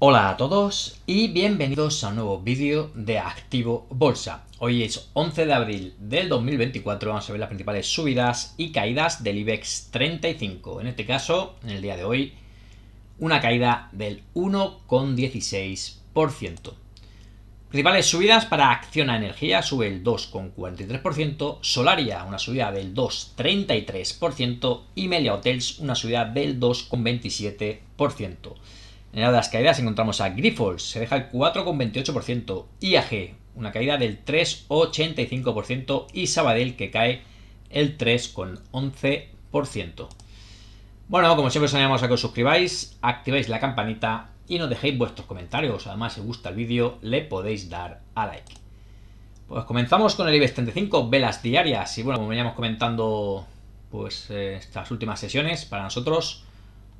Hola a todos y bienvenidos a un nuevo vídeo de Activo Bolsa. Hoy es 11 de abril del 2024, vamos a ver las principales subidas y caídas del IBEX 35. En este caso, en el día de hoy, una caída del 1,16%. Principales subidas para Acciona Energía, sube el 2,43%, Solaria una subida del 2,33% y Melia Hotels una subida del 2,27%. En el de las caídas encontramos a Grifols, se deja el 4,28%, IAG, una caída del 3,85% y Sabadell que cae el 3,11%. Bueno, como siempre os animamos a que os suscribáis, activéis la campanita y nos dejéis vuestros comentarios. Además, si os gusta el vídeo, le podéis dar a like. Pues comenzamos con el IBEX 35, velas diarias. Y bueno, como veníamos comentando pues eh, estas últimas sesiones para nosotros,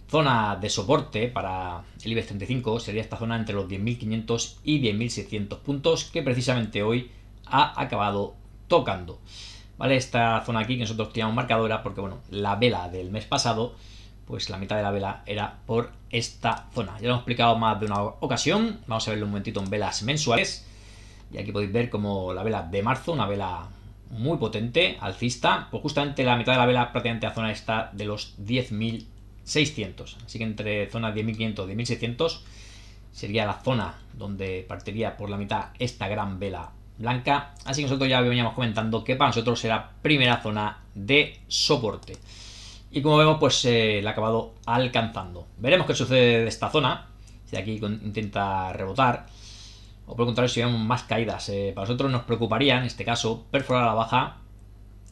Zona de soporte para el IBEX 35 sería esta zona entre los 10.500 y 10.600 puntos que precisamente hoy ha acabado tocando. ¿Vale? Esta zona aquí que nosotros teníamos marcadora porque, bueno, la vela del mes pasado, pues la mitad de la vela era por esta zona. Ya lo hemos explicado más de una ocasión. Vamos a verlo un momentito en velas mensuales. Y aquí podéis ver como la vela de marzo, una vela muy potente, alcista, pues justamente la mitad de la vela prácticamente a zona está de los 10.000 600. Así que entre zona 10.500 y 10.600 sería la zona donde partiría por la mitad esta gran vela blanca. Así que nosotros ya veníamos comentando que para nosotros será primera zona de soporte. Y como vemos, pues eh, la ha acabado alcanzando. Veremos qué sucede de esta zona. Si de aquí intenta rebotar. O por el contrario, si vemos más caídas. Eh, para nosotros nos preocuparía, en este caso, perforar la baja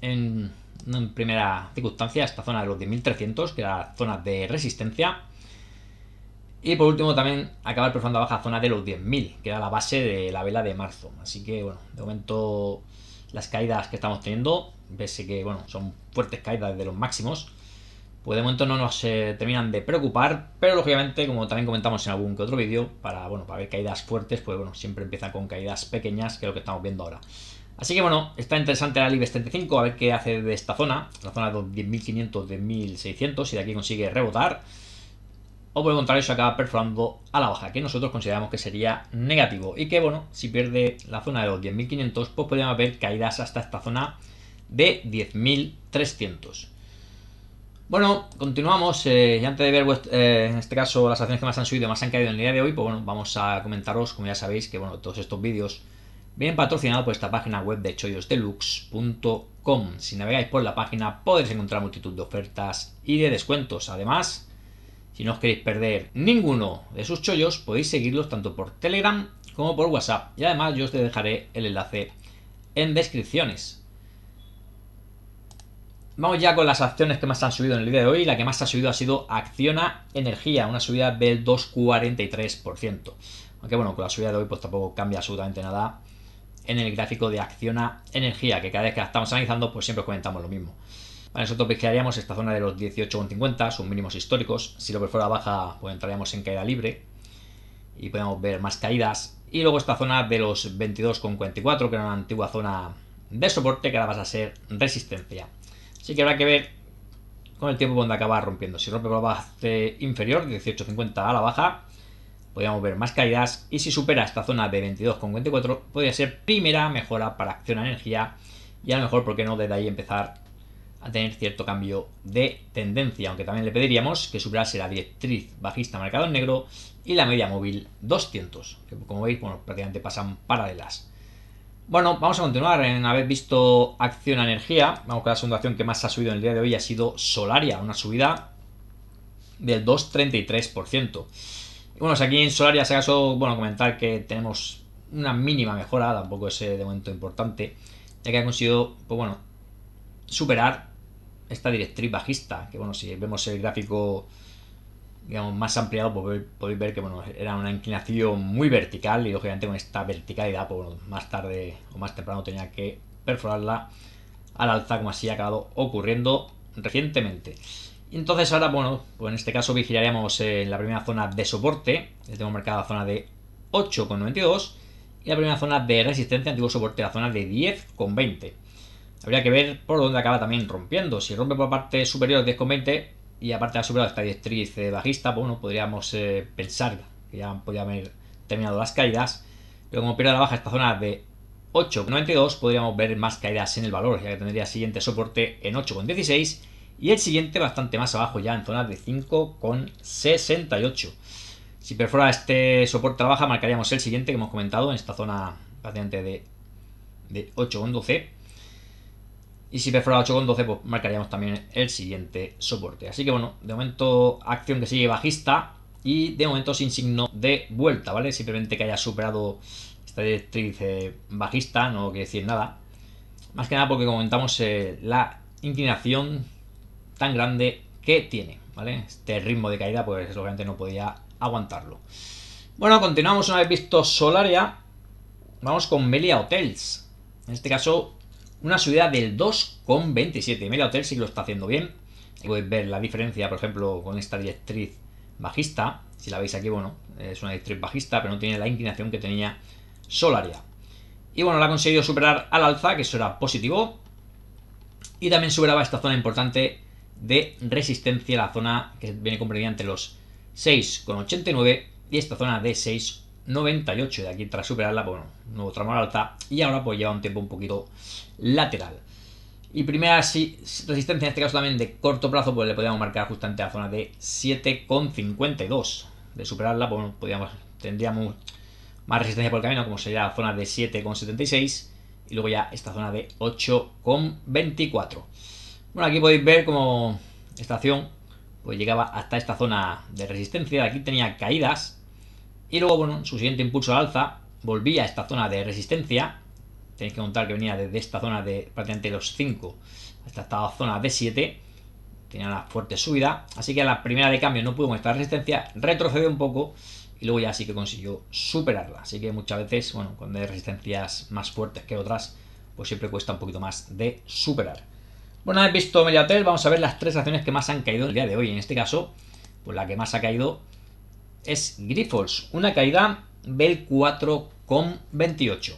en en primera circunstancia esta zona de los 10.300, que era zona de resistencia. Y por último también acabar la baja zona de los 10.000, que era la base de la vela de marzo. Así que bueno, de momento las caídas que estamos teniendo, pese que bueno, son fuertes caídas de los máximos, pues de momento no nos eh, terminan de preocupar, pero lógicamente, como también comentamos en algún que otro vídeo, para bueno, para ver caídas fuertes, pues bueno, siempre empieza con caídas pequeñas, que es lo que estamos viendo ahora. Así que bueno, está interesante la Libes 35, a ver qué hace de esta zona, la zona de 10.500, de 1.600, si de aquí consigue rebotar. O por el contrario, se acaba perforando a la baja, que nosotros consideramos que sería negativo. Y que bueno, si pierde la zona de los 10.500, pues podríamos haber caídas hasta esta zona de 10.300. Bueno, continuamos. Eh, y antes de ver, eh, en este caso, las acciones que más han subido, más han caído en el día de hoy, pues bueno, vamos a comentaros, como ya sabéis, que bueno, todos estos vídeos Bien patrocinado por esta página web de chollosdeluxe.com. Si navegáis por la página podéis encontrar multitud de ofertas y de descuentos. Además, si no os queréis perder ninguno de sus chollos, podéis seguirlos tanto por Telegram como por WhatsApp. Y además yo os dejaré el enlace en descripciones. Vamos ya con las acciones que más han subido en el día de hoy. La que más ha subido ha sido Acciona Energía, una subida del 2,43%. Aunque bueno, con la subida de hoy pues tampoco cambia absolutamente nada en el gráfico de acciona energía, que cada vez que la estamos analizando, pues siempre comentamos lo mismo. nosotros vigilaríamos esta zona de los 18,50, sus mínimos históricos. Si lo fuera baja, pues entraríamos en caída libre y podemos ver más caídas. Y luego esta zona de los 22,44, que era una antigua zona de soporte, que ahora vas a ser resistencia. Así que habrá que ver con el tiempo cuando acaba rompiendo. Si rompe por la base inferior, 18,50 a la baja, podríamos ver más caídas y si supera esta zona de 22,54 podría ser primera mejora para acción energía y a lo mejor, ¿por qué no? Desde ahí empezar a tener cierto cambio de tendencia, aunque también le pediríamos que superase la directriz bajista marcada en negro y la media móvil 200, que como veis, bueno, prácticamente pasan paralelas. Bueno, vamos a continuar. En haber visto acción energía, vamos con la segunda acción que más ha subido en el día de hoy, ha sido Solaria, una subida del 2,33% bueno, aquí en Solaria, si acaso, bueno, comentar que tenemos una mínima mejora, tampoco es eh, de momento importante, ya que ha conseguido, pues bueno, superar esta directriz bajista, que bueno, si vemos el gráfico, digamos, más ampliado, pues podéis ver que, bueno, era una inclinación muy vertical y lógicamente con esta verticalidad, pues más tarde o más temprano tenía que perforarla al alza, como así ha acabado ocurriendo recientemente. Entonces ahora, bueno, pues en este caso vigilaríamos eh, en la primera zona de soporte, le tengo marcada la zona de 8,92 y la primera zona de resistencia, antiguo soporte, la zona de 10,20. Habría que ver por dónde acaba también rompiendo. Si rompe por la parte superior 10,20 y aparte ha superado esta directriz bajista, pues, bueno, podríamos eh, pensar que ya podría haber terminado las caídas. Pero como pierde la baja esta zona de 8,92, podríamos ver más caídas en el valor, ya que tendría siguiente soporte en 8,16 y el siguiente bastante más abajo ya, en zonas de 5,68. Si perfora este soporte a la baja, marcaríamos el siguiente que hemos comentado en esta zona prácticamente de, de 8,12. Y si perfora 8,12, pues marcaríamos también el siguiente soporte. Así que bueno, de momento acción que sigue bajista y de momento sin signo de vuelta, ¿vale? Simplemente que haya superado esta directriz eh, bajista, no quiere decir nada. Más que nada porque comentamos eh, la inclinación tan grande que tiene, ¿vale? Este ritmo de caída, pues obviamente no podía aguantarlo. Bueno, continuamos una vez visto Solaria. Vamos con Melia Hotels. En este caso, una subida del 2,27. Melia Hotels sí que lo está haciendo bien. Ahí podéis ver la diferencia, por ejemplo, con esta directriz bajista. Si la veis aquí, bueno, es una directriz bajista, pero no tiene la inclinación que tenía Solaria. Y bueno, la ha conseguido superar al alza, que eso era positivo. Y también superaba esta zona importante de resistencia, la zona que viene comprendida entre los 6,89 y esta zona de 6,98. De aquí tras superarla, pues, bueno, nuevo tramo al alta y ahora pues lleva un tiempo un poquito lateral. Y primera resistencia, en este caso también de corto plazo, pues le podríamos marcar justamente la zona de 7,52. De superarla, pues podríamos, tendríamos más resistencia por el camino, como sería la zona de 7,76 y luego ya esta zona de 8,24. Bueno, aquí podéis ver como estación pues llegaba hasta esta zona de resistencia, aquí tenía caídas y luego, bueno, su siguiente impulso al alza volvía a esta zona de resistencia, tenéis que contar que venía desde esta zona de prácticamente los 5 hasta esta zona de 7, tenía una fuerte subida, así que a la primera de cambio no pudo con esta resistencia, retrocedió un poco y luego ya sí que consiguió superarla, así que muchas veces, bueno, cuando hay resistencias más fuertes que otras, pues siempre cuesta un poquito más de superar. Bueno, una visto Mediatel, vamos a ver las tres acciones que más han caído el día de hoy. En este caso, pues la que más ha caído es Grifols, una caída del 4,28.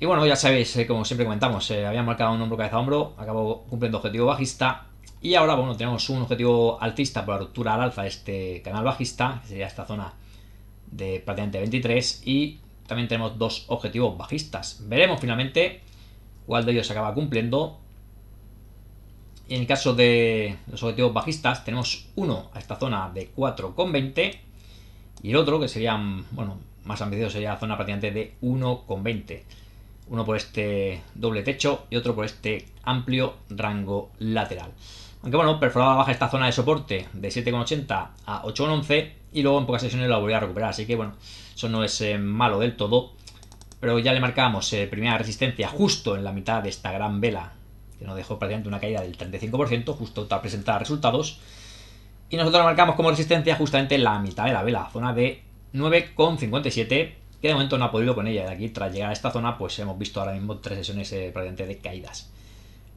Y bueno, ya sabéis, eh, como siempre comentamos, eh, había marcado un hombro cabeza hombro, acabó cumpliendo objetivo bajista. Y ahora, bueno, tenemos un objetivo altista por la ruptura al alza de este canal bajista, que sería esta zona de prácticamente 23. Y también tenemos dos objetivos bajistas. Veremos finalmente cuál de ellos acaba cumpliendo en el caso de los objetivos bajistas, tenemos uno a esta zona de 4,20 y el otro que sería mm, bueno, más ambicioso sería la zona prácticamente de 1,20. Uno por este doble techo y otro por este amplio rango lateral. Aunque bueno, perforaba baja esta zona de soporte de 7,80 a 8,11 y luego en pocas sesiones la volvía a recuperar. Así que bueno, eso no es eh, malo del todo. Pero ya le marcamos eh, primera resistencia justo en la mitad de esta gran vela que nos dejó prácticamente una caída del 35% justo para presentar resultados. Y nosotros marcamos como resistencia justamente la mitad de la vela, zona de 9,57, que de momento no ha podido con ella. De aquí, tras llegar a esta zona, pues hemos visto ahora mismo tres sesiones eh, de caídas.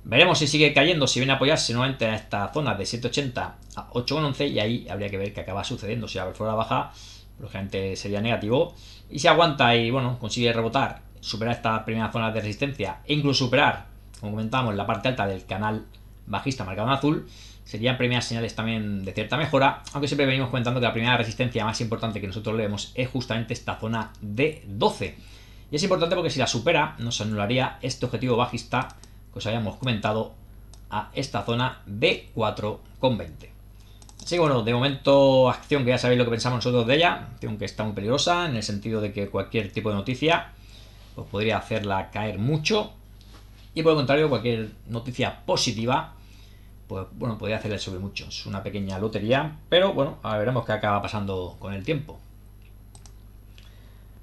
Veremos si sigue cayendo, si viene a apoyarse nuevamente a esta zona de 7,80 a 8,11 y ahí habría que ver qué acaba sucediendo. Si la fuera baja, lógicamente sería negativo. Y si aguanta y bueno, consigue rebotar, superar esta primera zona de resistencia e incluso superar como comentábamos, la parte alta del canal bajista marcado en azul, serían primeras señales también de cierta mejora, aunque siempre venimos comentando que la primera resistencia más importante que nosotros leemos vemos es justamente esta zona de 12. Y es importante porque si la supera, nos anularía este objetivo bajista que os habíamos comentado a esta zona de 4,20. Así que bueno, de momento acción que ya sabéis lo que pensamos nosotros de ella, acción que está muy peligrosa en el sentido de que cualquier tipo de noticia pues podría hacerla caer mucho y por el contrario, cualquier noticia positiva, pues bueno, podría hacerle sobre mucho. Es una pequeña lotería, pero bueno, a veremos qué acaba pasando con el tiempo.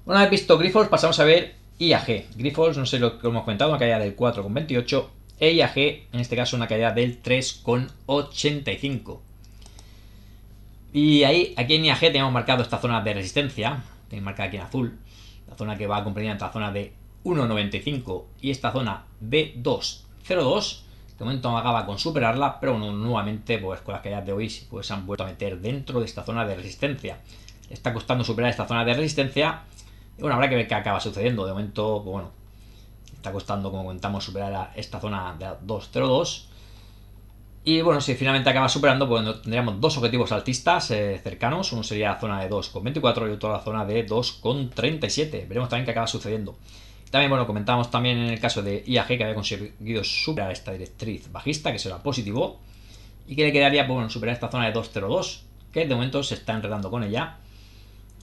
Una vez visto Grifols, pasamos a ver IAG. Grifos, no sé lo que hemos comentado, una caída del 4,28. E IAG, en este caso, una caída del 3,85. Y ahí, aquí en IAG tenemos marcado esta zona de resistencia, Tenéis marcada aquí en azul, la zona que va comprendida entre la zona de 1.95 y esta zona B202. De momento acaba con superarla, pero nuevamente pues con las caídas de hoy pues, se han vuelto a meter dentro de esta zona de resistencia. Está costando superar esta zona de resistencia. Y bueno, habrá que ver qué acaba sucediendo. De momento, pues, bueno, está costando, como comentamos, superar esta zona de 202. Y bueno, si finalmente acaba superando, pues tendríamos dos objetivos altistas eh, cercanos. Uno sería la zona de 2,24 y otro la zona de 2,37. Veremos también qué acaba sucediendo. También, bueno, comentábamos también en el caso de IAG que había conseguido superar esta directriz bajista, que será positivo, y que le quedaría, pues, bueno, superar esta zona de 202, que de momento se está enredando con ella.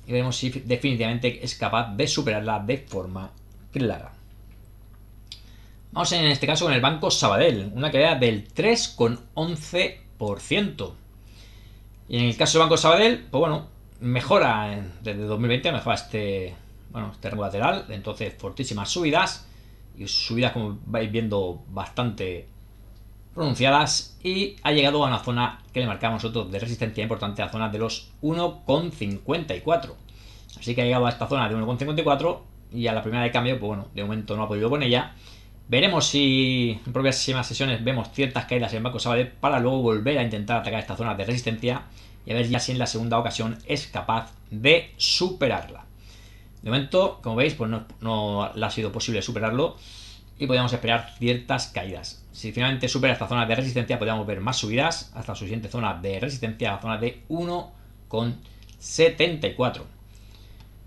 Y veremos si definitivamente es capaz de superarla de forma clara. Vamos en este caso con el Banco Sabadell, una caída del 3,11%. Y en el caso del Banco Sabadell, pues bueno, mejora desde 2020, mejora este, bueno, terreno lateral, entonces fortísimas subidas, y subidas como vais viendo bastante pronunciadas, y ha llegado a una zona que le marcamos nosotros de resistencia importante, la zona de los 1,54. Así que ha llegado a esta zona de 1,54, y a la primera de cambio, pues bueno, de momento no ha podido con ella. Veremos si en próximas sesiones vemos ciertas caídas en Banco para luego volver a intentar atacar esta zona de resistencia y a ver ya si en la segunda ocasión es capaz de superarla. De momento, como veis, pues no, le ha sido posible superarlo y podríamos esperar ciertas caídas. Si finalmente supera esta zona de resistencia, podríamos ver más subidas hasta su siguiente zona de resistencia, la zona de 1,74.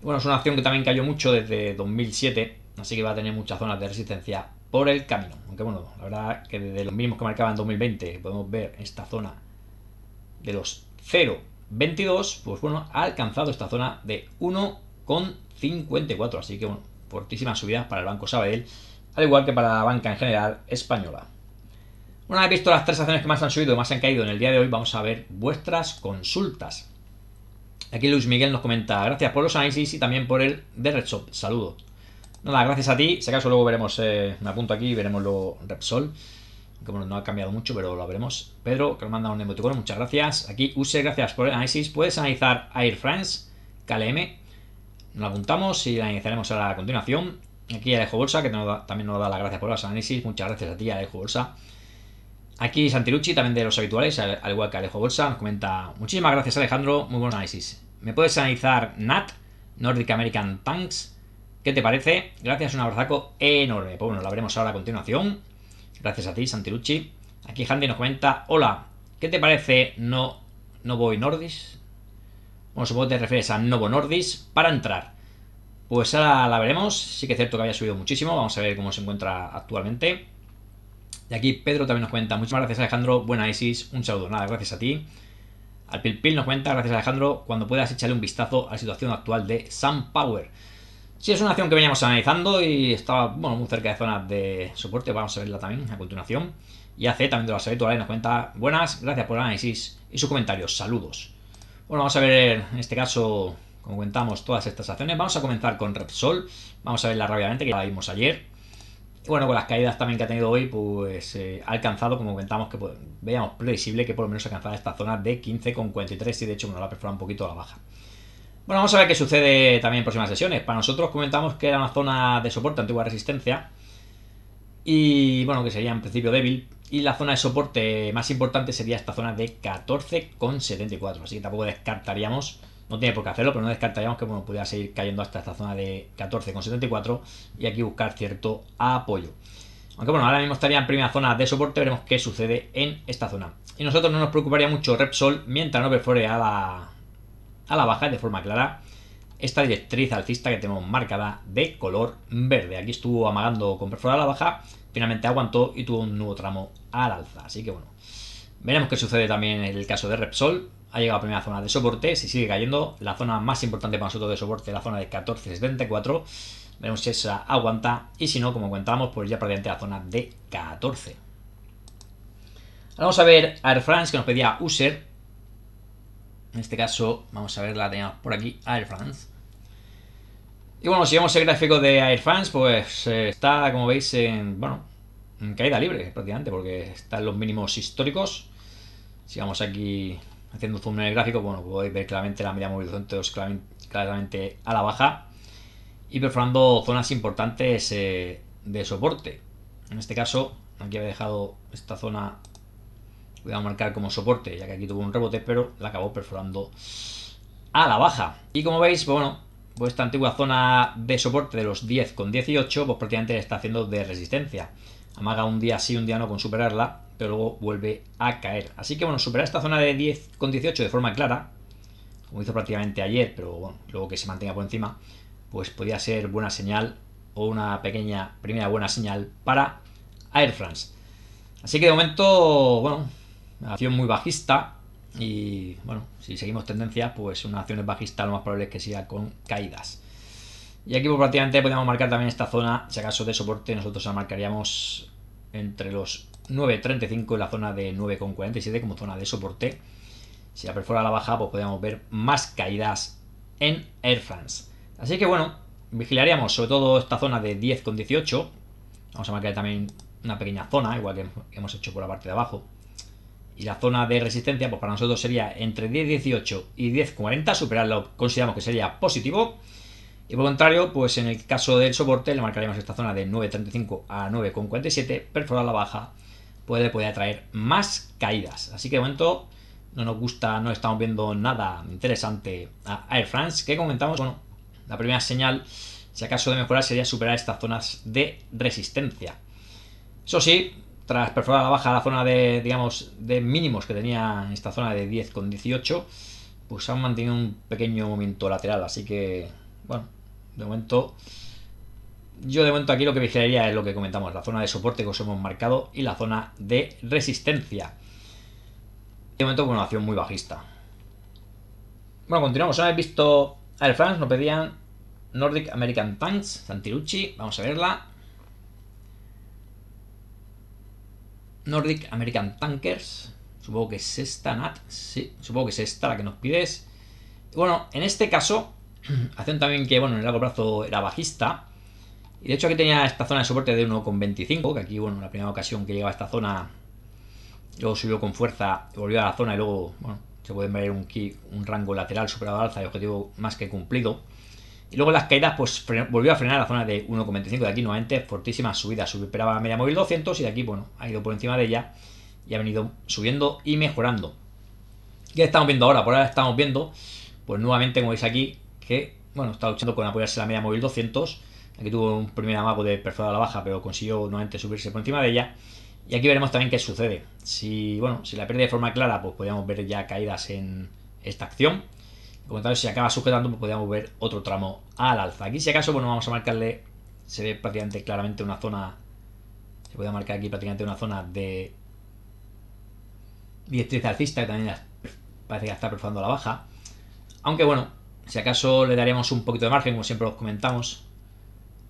Bueno, es una acción que también cayó mucho desde 2007, así que va a tener muchas zonas de resistencia por el camino. Aunque bueno, la verdad que desde los mismos que marcaba en 2020 podemos ver esta zona de los 0,22, pues bueno, ha alcanzado esta zona de 1,74. 54. Así que, bueno, fortísima subida para el Banco Sabadell, al igual que para la banca en general española. Una vez visto las tres acciones que más han subido y más han caído en el día de hoy, vamos a ver vuestras consultas. Aquí Luis Miguel nos comenta, gracias por los análisis y también por el de Redshop. Saludo. Nada, gracias a ti. Si acaso luego veremos, eh, me apunto aquí y veremos lo Repsol. como no ha cambiado mucho, pero lo veremos. Pedro, que nos manda un emoticono, muchas gracias. Aquí, Use, gracias por el análisis. Puedes analizar Air France, KLM, la apuntamos y la iniciaremos ahora a continuación. Aquí Alejo Bolsa, que también nos da las gracias por los análisis. Muchas gracias a ti, Alejo Bolsa. Aquí Santilucci también de los habituales, al, igual que Alejo Bolsa, nos comenta Muchísimas gracias, Alejandro. Muy buen análisis. ¿Me puedes analizar NAT, Nordic American Tanks? ¿Qué te parece? Gracias, un abrazaco enorme. Pues bueno, lo veremos ahora a continuación. Gracias a ti, Santilucci Aquí Handy nos comenta Hola, ¿qué te parece No, no Voy Nordis? bueno, supongo que te refieres a Novo Nordis, para entrar. Pues ahora la veremos, sí que es cierto que había subido muchísimo, vamos a ver cómo se encuentra actualmente. Y aquí Pedro también nos cuenta, Muchas gracias Alejandro, Buena análisis, un saludo, nada, gracias a ti. Al Pilpil nos cuenta, gracias Alejandro, cuando puedas echarle un vistazo a la situación actual de Power. Sí, es una acción que veníamos analizando y estaba, bueno, muy cerca de zonas de soporte, vamos a verla también a continuación. Y AC también de la Y nos cuenta, buenas, gracias por el análisis y sus comentarios, saludos. Bueno, vamos a ver en este caso, como comentamos, todas estas acciones. Vamos a comenzar con Sol. Vamos a verla rápidamente, que ya la vimos ayer. Y bueno, con las caídas también que ha tenido hoy, pues eh, ha alcanzado, como comentamos, que pues, veíamos previsible que por lo menos alcanzara esta zona de 15,43 y de hecho, bueno, la perfora un poquito a la baja. Bueno, vamos a ver qué sucede también en próximas sesiones. Para nosotros comentamos que era una zona de soporte, antigua resistencia. Y bueno, que sería en principio débil. Y la zona de soporte más importante sería esta zona de 14,74. Así que tampoco descartaríamos, no tiene por qué hacerlo, pero no descartaríamos que bueno, pudiera seguir cayendo hasta esta zona de 14,74 y aquí buscar cierto apoyo. Aunque bueno, ahora mismo estaría en primera zona de soporte, veremos qué sucede en esta zona. Y nosotros no nos preocuparía mucho Repsol mientras no perfore a la, a la baja de forma clara esta directriz alcista que tenemos marcada de color verde. Aquí estuvo amagando con a la baja, finalmente aguantó y tuvo un nuevo tramo al alza. Así que bueno, veremos qué sucede también en el caso de Repsol. Ha llegado a la primera zona de soporte, si sigue cayendo, la zona más importante para nosotros de soporte, la zona de 1474. Veremos si esa aguanta y si no, como comentábamos pues ya prácticamente la zona de 14. Ahora vamos a ver Air France que nos pedía User. En este caso, vamos a ver, la teníamos por aquí, Air France. Y bueno, si vemos el gráfico de Air France, pues eh, está, como veis, en, bueno, caída libre prácticamente, porque están los mínimos históricos. Si vamos aquí haciendo zoom en el gráfico, bueno, pues podéis ver claramente la media móvil claramente a la baja y perforando zonas importantes eh, de soporte. En este caso, aquí había dejado esta zona, voy a marcar como soporte, ya que aquí tuvo un rebote, pero la acabó perforando a la baja. Y como veis, pues bueno, esta antigua zona de soporte de los 10,18 con pues prácticamente está haciendo de resistencia. Amaga un día sí, un día no con superarla, pero luego vuelve a caer. Así que bueno, superar esta zona de 10,18 con de forma clara, como hizo prácticamente ayer, pero bueno, luego que se mantenga por encima, pues podría ser buena señal o una pequeña, primera buena señal para Air France. Así que de momento, bueno, acción muy bajista, y bueno, si seguimos tendencias, pues unas es bajista, lo más probable es que sea con caídas. Y aquí pues, prácticamente podemos marcar también esta zona, si acaso de soporte, nosotros la marcaríamos entre los 9.35 y la zona de 9.47 como zona de soporte. Si la perfora la baja, pues podríamos ver más caídas en Air France. Así que bueno, vigilaríamos sobre todo esta zona de 10.18. Vamos a marcar también una pequeña zona, igual que hemos hecho por la parte de abajo y la zona de resistencia, pues para nosotros sería entre 10.18 y 10.40, superarlo consideramos que sería positivo. Y por contrario, pues en el caso del soporte le marcaríamos esta zona de 9.35 a 9.47, perforar la baja puede, puede atraer más caídas. Así que de momento no nos gusta, no estamos viendo nada interesante a Air France. ¿Qué comentamos? Bueno, la primera señal, si acaso de mejorar, sería superar estas zonas de resistencia. Eso sí, tras perforar la baja la zona de, digamos, de mínimos que tenía en esta zona de 10,18 pues han mantenido un pequeño movimiento lateral, así que, bueno, de momento, yo de momento aquí lo que vigilaría es lo que comentamos, la zona de soporte que os hemos marcado y la zona de resistencia. De momento con una acción muy bajista. Bueno, continuamos, habéis visto Air France, nos pedían Nordic American Tanks, Santirucci, vamos a verla. Nordic American Tankers. Supongo que es esta, Nat. Sí, supongo que es esta la que nos pides. Bueno, en este caso, hacen también que, bueno, en el largo plazo era bajista. Y de hecho aquí tenía esta zona de soporte de 1,25, que aquí, bueno, la primera ocasión que llegaba a esta zona, luego subió con fuerza, volvió a la zona y luego, bueno, se pueden ver un, un rango lateral superado alza y objetivo más que cumplido. Y luego las caídas, pues volvió a frenar la zona de 1,25. De aquí nuevamente, fortísima subida. Superaba la media móvil 200 y de aquí, bueno, ha ido por encima de ella y ha venido subiendo y mejorando. ¿Qué estamos viendo ahora? Por ahora estamos viendo, pues nuevamente, como veis aquí, que, bueno, está luchando con apoyarse la media móvil 200. Aquí tuvo un primer amago de perforada a la baja, pero consiguió nuevamente subirse por encima de ella. Y aquí veremos también qué sucede. Si, bueno, si la pierde de forma clara, pues podríamos ver ya caídas en esta acción Comentarios, si acaba sujetando, pues podríamos ver otro tramo al alza. Aquí, si acaso, bueno, vamos a marcarle, se ve prácticamente claramente una zona, se puede marcar aquí prácticamente una zona de directriz alcista, que también parece que está perforando la baja. Aunque, bueno, si acaso le daríamos un poquito de margen, como siempre os comentamos,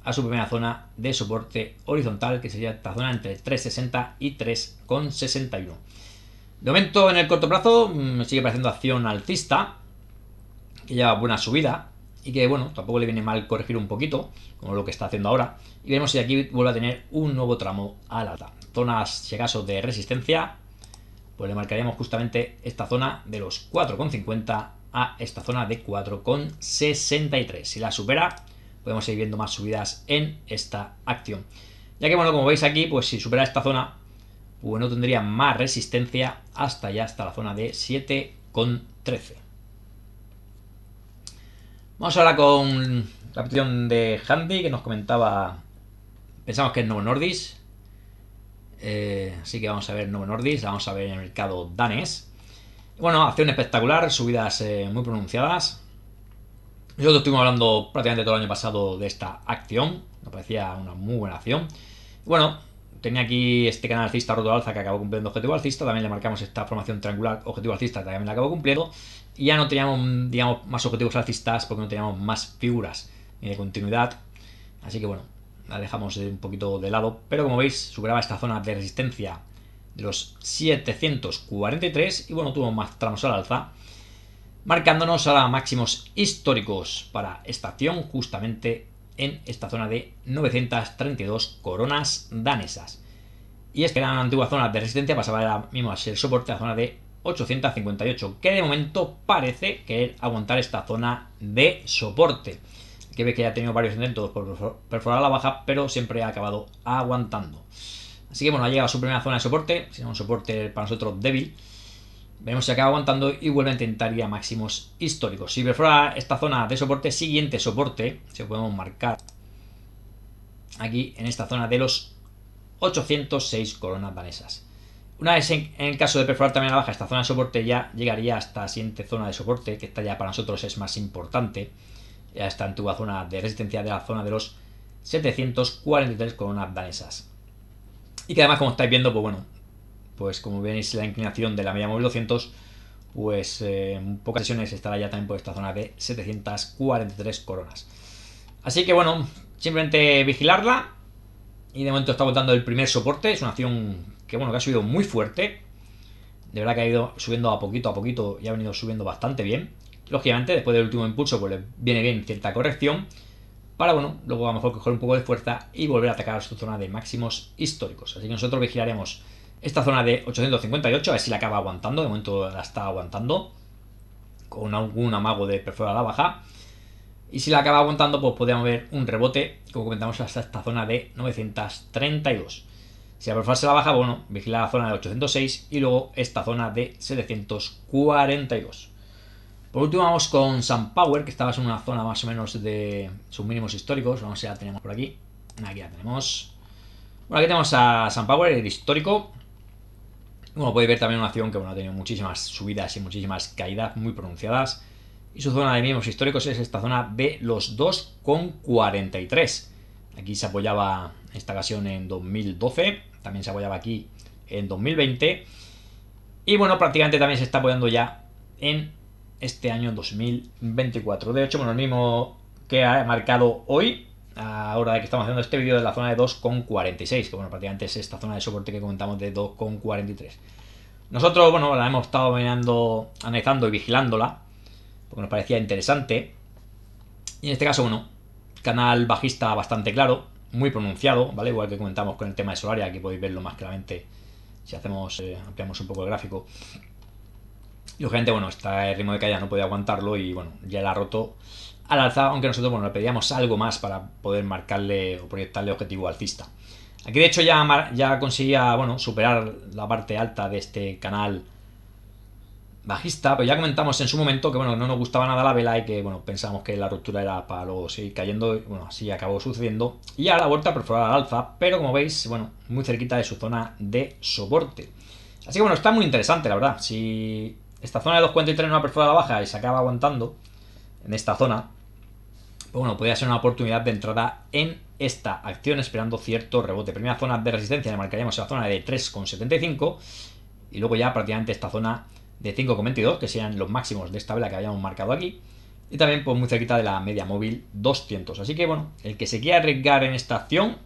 a su primera zona de soporte horizontal, que sería esta zona entre 3.60 y 3.61. De momento, en el corto plazo, me mm, sigue pareciendo acción alcista, que lleva buena subida y que, bueno, tampoco le viene mal corregir un poquito, como lo que está haciendo ahora. Y veremos si aquí vuelve a tener un nuevo tramo al alta. Zonas, si acaso, de resistencia, pues le marcaríamos justamente esta zona de los 4,50 a esta zona de 4,63. Si la supera, podemos ir viendo más subidas en esta acción. Ya que, bueno, como veis aquí, pues si supera esta zona, bueno pues tendría más resistencia hasta ya hasta la zona de 7,13. Vamos ahora con la petición de Handy que nos comentaba. Pensamos que es Novo Nordis. Eh, así que vamos a ver Novo Nordis, vamos a ver en el mercado danés. Bueno, acción espectacular, subidas eh, muy pronunciadas. Nosotros estuvimos hablando prácticamente todo el año pasado de esta acción. Nos parecía una muy buena acción. Bueno, tenía aquí este canal alcista roto alza que acabó cumpliendo objetivo alcista. También le marcamos esta formación triangular objetivo alcista, también la acabó cumpliendo ya no teníamos, digamos, más objetivos alcistas porque no teníamos más figuras ni de continuidad. Así que bueno, la dejamos un poquito de lado. Pero como veis, superaba esta zona de resistencia de los 743 y bueno, tuvo más tramos al alza. Marcándonos ahora máximos históricos para esta acción justamente en esta zona de 932 coronas danesas. Y es que era una antigua zona de resistencia, pasaba ahora mismo a ser soporte a la zona de 858, que de momento parece querer aguantar esta zona de soporte. Que ve que ya ha tenido varios intentos por perforar la baja, pero siempre ha acabado aguantando. Así que bueno, ha llegado a su primera zona de soporte, es un soporte para nosotros débil. vemos si acaba aguantando y vuelve a intentar ir a máximos históricos. Si perfora esta zona de soporte, siguiente soporte, se podemos marcar aquí en esta zona de los 806 coronas danesas. Una vez en, el caso de perforar también la baja esta zona de soporte, ya llegaría hasta la siguiente zona de soporte, que esta ya para nosotros es más importante, Ya está en tu zona de resistencia de la zona de los 743 coronas danesas. Y que además, como estáis viendo, pues bueno, pues como veis la inclinación de la media móvil 200, pues eh, en pocas sesiones estará ya también por esta zona de 743 coronas. Así que bueno, simplemente vigilarla. Y de momento estamos dando el primer soporte, es una acción que bueno, que ha subido muy fuerte. De verdad que ha ido subiendo a poquito a poquito y ha venido subiendo bastante bien. Lógicamente, después del último impulso, pues le viene bien cierta corrección. Para, bueno, luego a lo mejor coger un poco de fuerza y volver a atacar a su zona de máximos históricos. Así que nosotros vigilaremos esta zona de 858, a ver si la acaba aguantando. De momento la está aguantando con algún amago de a la baja. Y si la acaba aguantando, pues podríamos ver un rebote, como comentamos, hasta esta zona de 932. Si la se la baja, bueno, vigila la zona de 806 y luego esta zona de 742. Por último vamos con power que estaba en una zona más o menos de sus mínimos históricos. Vamos si la tenemos por aquí. Aquí la tenemos. Bueno, aquí tenemos a Sunpower, el histórico. Como podéis ver también una acción que bueno, ha tenido muchísimas subidas y muchísimas caídas muy pronunciadas. Y su zona de mínimos históricos es esta zona de los 2,43. Aquí se apoyaba esta ocasión en 2012 también se apoyaba aquí en 2020. Y bueno, prácticamente también se está apoyando ya en este año 2024. De hecho, bueno, el mismo que ha marcado hoy, ahora que estamos haciendo este vídeo de la zona de 2,46, que bueno, prácticamente es esta zona de soporte que comentamos de 2,43. Nosotros, bueno, la hemos estado mirando, analizando y vigilándola, porque nos parecía interesante. Y en este caso, bueno, canal bajista bastante claro, muy pronunciado, ¿vale? Igual que comentamos con el tema de Solaria, aquí podéis verlo más claramente si hacemos, eh, ampliamos un poco el gráfico. y obviamente bueno, está el ritmo de caída no podía aguantarlo y bueno, ya la ha roto al alza, aunque nosotros, le pedíamos algo más para poder marcarle o proyectarle objetivo alcista. Aquí de hecho ya, ya conseguía, bueno, superar la parte alta de este canal bajista, pero ya comentamos en su momento que bueno, no nos gustaba nada la vela y que bueno, pensábamos que la ruptura era para luego seguir cayendo, y, bueno, así acabó sucediendo. Y a la a perforar al alza, pero como veis, bueno, muy cerquita de su zona de soporte. Así que bueno, está muy interesante, la verdad. Si esta zona de 2.43 no ha perforado a la baja y se acaba aguantando en esta zona, pues bueno, podría ser una oportunidad de entrada en esta acción esperando cierto rebote. Primera zona de resistencia le marcaríamos la zona de 3,75 y luego ya prácticamente esta zona de 5,22, que sean los máximos de esta vela que habíamos marcado aquí. Y también pues muy cerquita de la media móvil 200. Así que bueno, el que se quiera arriesgar en esta acción,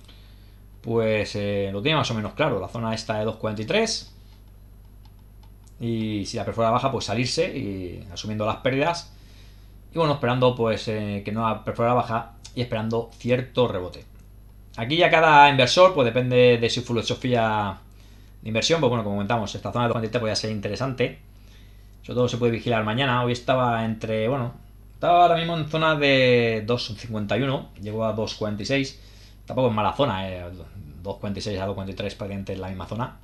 pues eh, lo tiene más o menos claro. La zona esta de 2,43. Y si la perfora baja, pues salirse y asumiendo las pérdidas. Y bueno, esperando pues eh, que no la perfora baja y esperando cierto rebote. Aquí ya cada inversor, pues depende de su filosofía de inversión. Pues bueno, como comentamos, esta zona de 2,43 podría ser interesante sobre todo se puede vigilar mañana. Hoy estaba entre, bueno, estaba ahora mismo en zona de 2.51, llegó a 2.46. Tampoco es mala zona, eh. 2.46 a 2.43 prácticamente en la misma zona.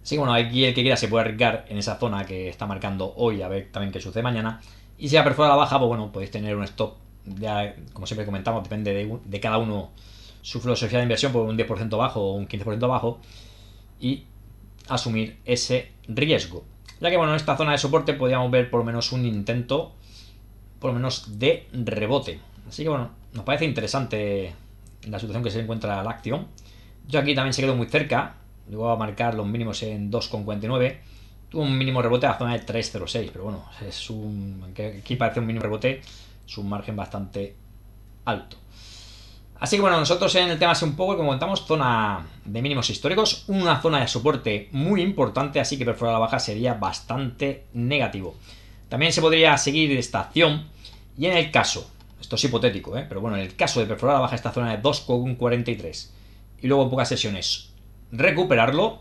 Así bueno, aquí el que quiera se puede arriesgar en esa zona que está marcando hoy, a ver también qué sucede mañana. Y si la perfora la baja, pues bueno, podéis tener un stop, ya, como siempre comentamos, depende de, de cada uno su filosofía de inversión, pues por un 10% bajo o un 15% bajo, y asumir ese riesgo. Ya que, bueno, en esta zona de soporte Podríamos ver por lo menos un intento, por lo menos de rebote. Así que, bueno, nos parece interesante la situación que se encuentra la acción. Yo aquí también se quedó muy cerca, llegó a marcar los mínimos en 2,49. Tuvo un mínimo rebote a la zona de 3,06, pero bueno, es un, aquí parece un mínimo rebote, es un margen bastante alto. Así que bueno, nosotros en el tema hace un poco, como comentamos zona de mínimos históricos, una zona de soporte muy importante, así que perforar la baja sería bastante negativo. También se podría seguir esta acción y en el caso, esto es hipotético, ¿eh? pero bueno, en el caso de perforar la baja esta zona de 2,43 y luego en pocas sesiones recuperarlo,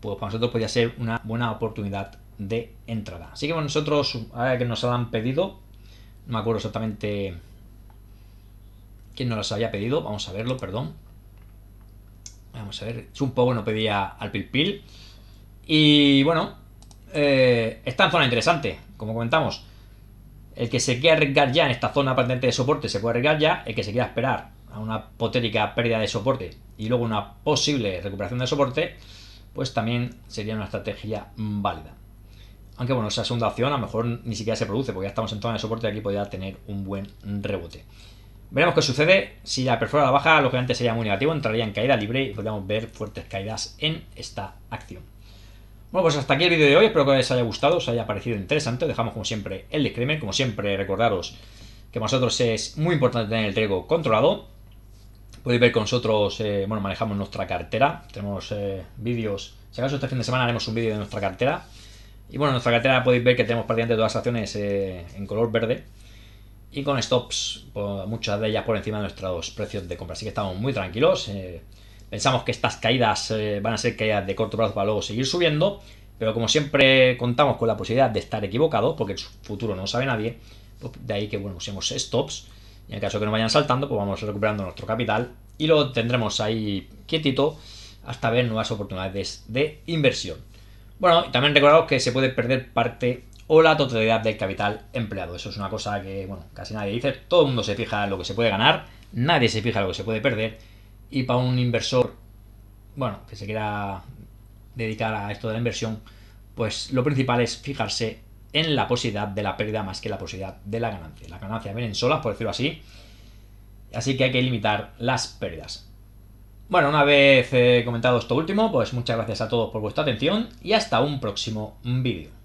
pues para nosotros podría ser una buena oportunidad de entrada. Así que bueno, nosotros, ahora que nos han pedido, no me acuerdo exactamente quién nos las había pedido. Vamos a verlo, perdón. Vamos a ver. es un poco bueno, pedía al Pilpil. Pil. Y bueno, eh, está en zona interesante, como comentamos. El que se quiera arriesgar ya en esta zona pendiente de soporte se puede arriesgar ya. El que se quiera esperar a una potérica pérdida de soporte y luego una posible recuperación de soporte, pues también sería una estrategia válida. Aunque bueno, esa segunda opción a lo mejor ni siquiera se produce, porque ya estamos en zona de soporte y aquí podría tener un buen rebote. Veremos qué sucede. Si la perfora la baja, antes sería muy negativo, entraría en caída libre y podríamos ver fuertes caídas en esta acción. Bueno, pues hasta aquí el vídeo de hoy. Espero que os haya gustado, os haya parecido interesante. Os dejamos como siempre el disclaimer. Como siempre, recordaros que para nosotros es muy importante tener el trigo controlado. Podéis ver que nosotros eh, bueno, manejamos nuestra cartera. Tenemos eh, vídeos. Si acaso este fin de semana haremos un vídeo de nuestra cartera. Y bueno, en nuestra cartera podéis ver que tenemos prácticamente todas las acciones eh, en color verde y con stops, muchas de ellas por encima de nuestros precios de compra. Así que estamos muy tranquilos. Eh, pensamos que estas caídas eh, van a ser caídas de corto plazo para luego seguir subiendo, pero como siempre contamos con la posibilidad de estar equivocados, porque el futuro no sabe nadie, pues de ahí que bueno, usemos stops. Y en el caso que no vayan saltando, pues vamos recuperando nuestro capital y lo tendremos ahí quietito hasta ver nuevas oportunidades de inversión. Bueno, y también recordaros que se puede perder parte o la totalidad del capital empleado. Eso es una cosa que, bueno, casi nadie dice. Todo el mundo se fija en lo que se puede ganar, nadie se fija en lo que se puede perder. Y para un inversor, bueno, que se quiera dedicar a esto de la inversión, pues lo principal es fijarse en la posibilidad de la pérdida más que la posibilidad de la ganancia. Las ganancias vienen solas, por decirlo así. Así que hay que limitar las pérdidas. Bueno, una vez eh, comentado esto último, pues muchas gracias a todos por vuestra atención y hasta un próximo vídeo.